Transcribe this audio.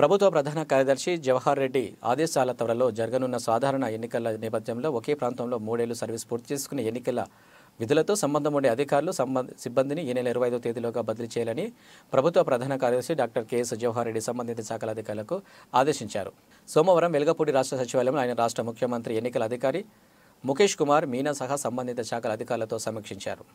ప్రభుత్వ ప్రధాన కార్యదర్శి జవహర్ రెడ్డి ఆదేశాల త్వరలో జరగనున్న సాధారణ ఎన్నికల నేపథ్యంలో ఒకే ప్రాంతంలో మూడేళ్లు సర్వీస్ పూర్తి చేసుకున్న ఎన్నికల విధులతో సంబంధం ఉండే అధికారులు సిబ్బందిని ఈ నెల ఇరవై ఐదో తేదీలోగా బదిలీ చేయాలని ప్రభుత్వ ప్రధాన కార్యదర్శి డాక్టర్ కెఎస్ జవహర్ రెడ్డి సంబంధిత శాఖల అధికారులకు ఆదేశించారు సోమవారం వెలగపూడి రాష్ట్ర సచివాలయంలో ఆయన రాష్ట్ర ముఖ్యమంత్రి ఎన్నికల అధికారి ముఖేష్ కుమార్ మీనా సహా సంబంధిత శాఖల అధికారులతో సమీక్షించారు